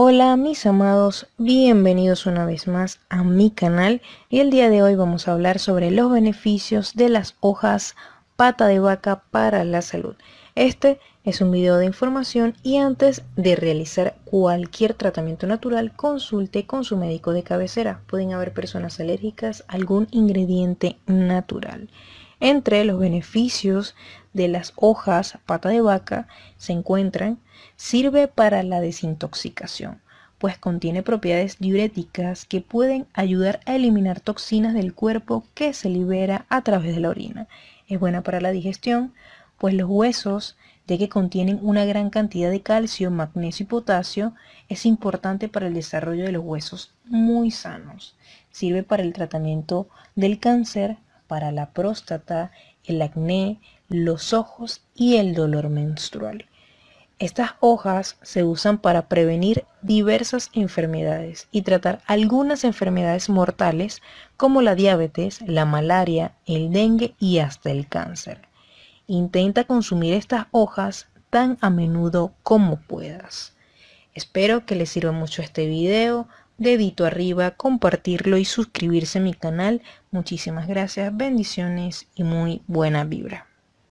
Hola mis amados, bienvenidos una vez más a mi canal y el día de hoy vamos a hablar sobre los beneficios de las hojas pata de vaca para la salud. Este es un video de información y antes de realizar cualquier tratamiento natural consulte con su médico de cabecera. Pueden haber personas alérgicas a algún ingrediente natural. Entre los beneficios de las hojas pata de vaca se encuentran, sirve para la desintoxicación, pues contiene propiedades diuréticas que pueden ayudar a eliminar toxinas del cuerpo que se libera a través de la orina. Es buena para la digestión, pues los huesos, ya que contienen una gran cantidad de calcio, magnesio y potasio, es importante para el desarrollo de los huesos muy sanos. Sirve para el tratamiento del cáncer, para la próstata, el acné, los ojos y el dolor menstrual. Estas hojas se usan para prevenir diversas enfermedades y tratar algunas enfermedades mortales como la diabetes, la malaria, el dengue y hasta el cáncer. Intenta consumir estas hojas tan a menudo como puedas. Espero que les sirva mucho este video dedito arriba, compartirlo y suscribirse a mi canal. Muchísimas gracias, bendiciones y muy buena vibra.